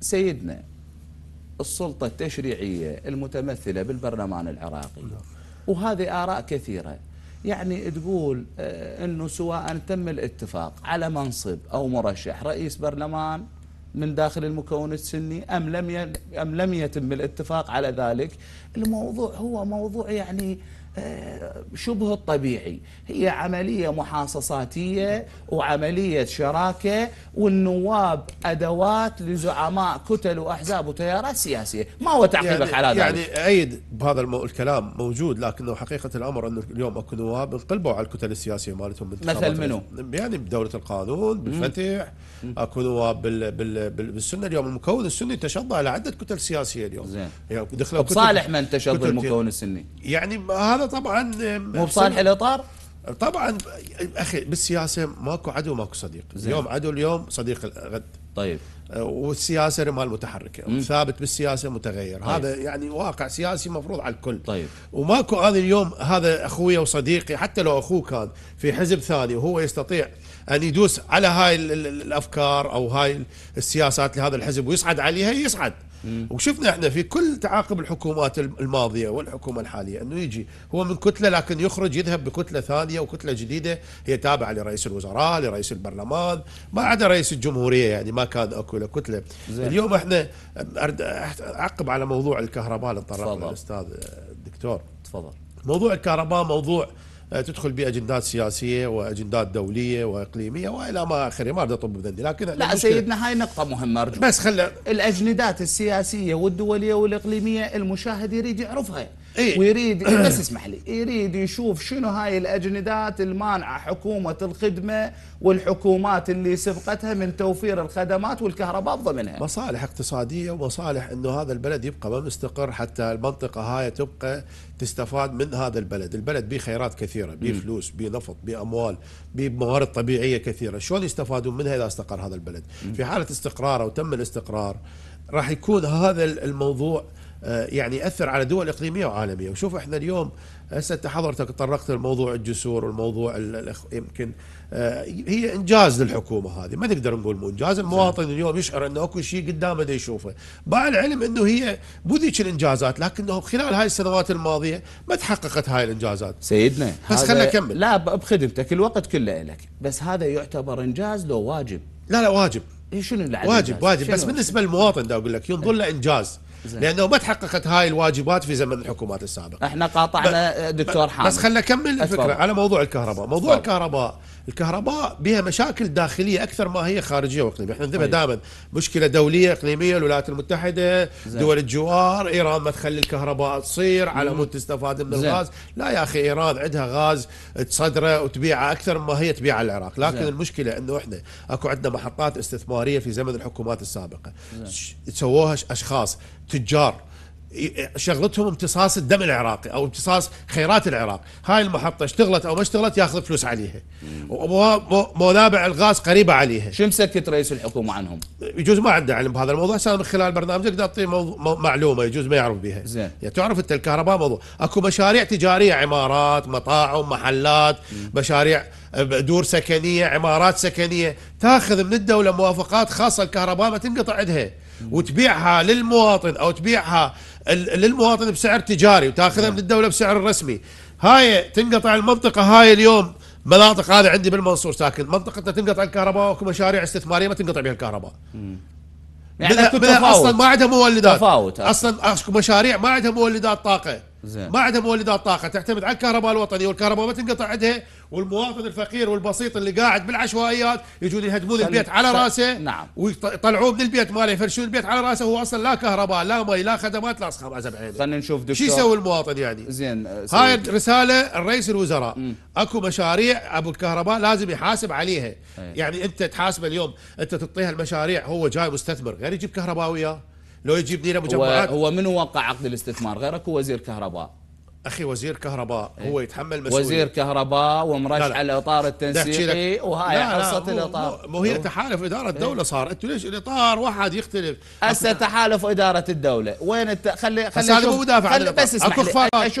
سيدنا السلطة التشريعية المتمثلة بالبرلمان العراقي نعم. وهذه آراء كثيرة يعني تقول آه، أنه سواء تم الاتفاق على منصب أو مرشح رئيس برلمان من داخل المكون السني أم لم أم لم يتم الاتفاق على ذلك الموضوع هو موضوع يعني آه، شبه الطبيعي هي عملية محاصصاتية وعملية شراكة والنواب أدوات لزعماء كتل وأحزاب وتيارات سياسية ما هو تعقيبك يعني على ذلك يعني أيد بهذا الكلام موجود لكنه حقيقة الأمر أنه اليوم أكو نواب انقلبوا على الكتل السياسية مالتهم مثل منو؟ يعني بدولة القانون بالفتح أكو نواب بال بال بال بالسنة اليوم المكون السني تشظى على عدة كتل سياسية اليوم زين يعني دخلوا صالح من تشظى المكون السني يعني هذا طبعا مو بصالح الاطار؟ طبعا اخي بالسياسه ماكو عدو ماكو صديق، زي. اليوم عدو اليوم صديق غد طيب آه، والسياسه رمال متحركه ثابت بالسياسه متغير طيب. هذا يعني واقع سياسي مفروض على الكل طيب وماكو انا اليوم هذا اخوي وصديقي حتى لو اخوه كان في حزب ثاني وهو يستطيع ان يدوس على هاي الافكار او هاي السياسات لهذا الحزب ويصعد عليها يصعد وشفنا احنا في كل تعاقب الحكومات الماضيه والحكومه الحاليه انه يجي هو من كتله لكن يخرج يذهب بكتله ثانيه وكتله جديده هي تابعه لرئيس الوزراء لرئيس البرلمان ما عدا رئيس الجمهوريه يعني ما كان اكو له كتله زي. اليوم احنا اعقب على موضوع الكهرباء اللي تطرق الاستاذ الدكتور تفضل موضوع الكهرباء موضوع آه، تدخل باجندات سياسيه واجندات دوليه واقليميه والى ما اخره ما اريد اطب بذني لكن لا سيدنا هاي نقطه مهمه ارجو بس خلى الاجندات السياسيه والدوليه والاقليميه المشاهد يريد يعرفها إيه؟ ويريد بس اسمح لي يريد يشوف شنو هاي الاجندات المانعه حكومه الخدمه والحكومات اللي سبقتها من توفير الخدمات والكهرباء ضمنها مصالح اقتصاديه ومصالح انه هذا البلد يبقى ما مستقر حتى المنطقه هاي تبقى تستفاد من هذا البلد، البلد به خيرات كثيره كثيرة بفلوس بنفط بأموال بموارد طبيعية كثيرة شلون يستفادون منها إذا استقر هذا البلد في حالة استقراره وتم الاستقرار راح يكون هذا الموضوع آه، يعني ياثر على دول اقليميه وعالميه وشوف احنا اليوم هسه انت حضرتك طرقت لموضوع الجسور والموضوع يمكن آه، هي انجاز للحكومه هذه ما نقدر نقول مو انجاز المواطن اليوم يشعر انه اكو شيء قدامه دا يشوفه مع العلم انه هي مو ذيك الانجازات لكنه خلال هاي السنوات الماضيه ما تحققت هاي الانجازات سيدنا بس خلنا اكمل لا بخدمتك الوقت كله لك بس هذا يعتبر انجاز لو واجب لا لا واجب إيه، شنو واجب واجب بس بالنسبه للمواطن دا اقول لك ينظر إيه. له انجاز لانه ما تحققت هاي الواجبات في زمن الحكومات السابقه احنا قاطعنا دكتور حامد بس خلنا اكمل الفكره أتفضل. على موضوع الكهرباء موضوع أتفضل. الكهرباء الكهرباء بها مشاكل داخليه اكثر ما هي خارجيه واقليميه احنا نذبها طيب. دائما مشكله دوليه اقليميه الولايات المتحده زي. دول الجوار ايران ما تخلي الكهرباء تصير على مود تستفاد من زي. الغاز لا يا اخي ايران عندها غاز تصدره وتبيعه اكثر ما هي تبيعه العراق لكن زي. المشكله انه احنا اكو عندنا محطات استثماريه في زمن الحكومات السابقه سووها اشخاص تجار شغلتهم امتصاص الدم العراقي او امتصاص خيرات العراق هاي المحطه اشتغلت او ما اشتغلت ياخذ فلوس عليها ومنابع الغاز قريبه عليها شو مسكت رئيس الحكومه عنهم يجوز ما عنده علم بهذا الموضوع صار من خلال برنامجك تعطيه معلومه يجوز ما يعرف بها زين يعني تعرف انت الكهرباء موضوع اكو مشاريع تجاريه عمارات مطاعم محلات مم. مشاريع آه، دور سكنيه عمارات سكنيه تاخذ من الدوله موافقات خاصه الكهرباء ما تنقطع عندها وتبيعها للمواطن او تبيعها للمواطن بسعر تجاري وتاخذها من نعم. الدوله بسعر رسمي هاي تنقطع المنطقه هاي اليوم مناطق هذه عندي بالمنصور ساكن منطقه تنقطع الكهرباء واكو مشاريع استثماريه ما تنقطع بها الكهرباء يعني اصلا ما عندها مولدات تفاوت اصلا اكو مشاريع ما عندها مولدات طاقه زين. ما عندها مولدات طاقه تعتمد على الكهرباء الوطنيه والكهرباء ما تنقطع عندها والمواطن الفقير والبسيط اللي قاعد بالعشوائيات يجون يهدمون البيت على راسه نعم ويطلعوه من البيت ماله يفرشون البيت على راسه هو اصلا لا كهرباء لا مي لا خدمات لا اصحاب عزب عينه خلينا نشوف دكتور شو يسوي المواطن يعني؟ زين آه، هاي رساله الرئيس الوزراء اكو مشاريع ابو الكهرباء لازم يحاسب عليها هي. يعني انت تحاسبه اليوم انت تعطيها المشاريع هو جاي مستثمر غير يجيب كهرباء وياه لو يجيب لنا مجموعات هو, هو من وقع عقد الاستثمار غيرك هو وزير كهرباء اخي وزير كهرباء إيه. هو يتحمل مسؤوليه وزير كهرباء ومرشح على الاطار التنسيقي وهاي حصه الاطار مو هي إيه. تحالف اداره إيه. الدوله صار انتم ليش الاطار واحد يختلف هسه تحالف اداره الدوله وين الت... خلي خلي هذا مو مدافع خلي بس اسمح لي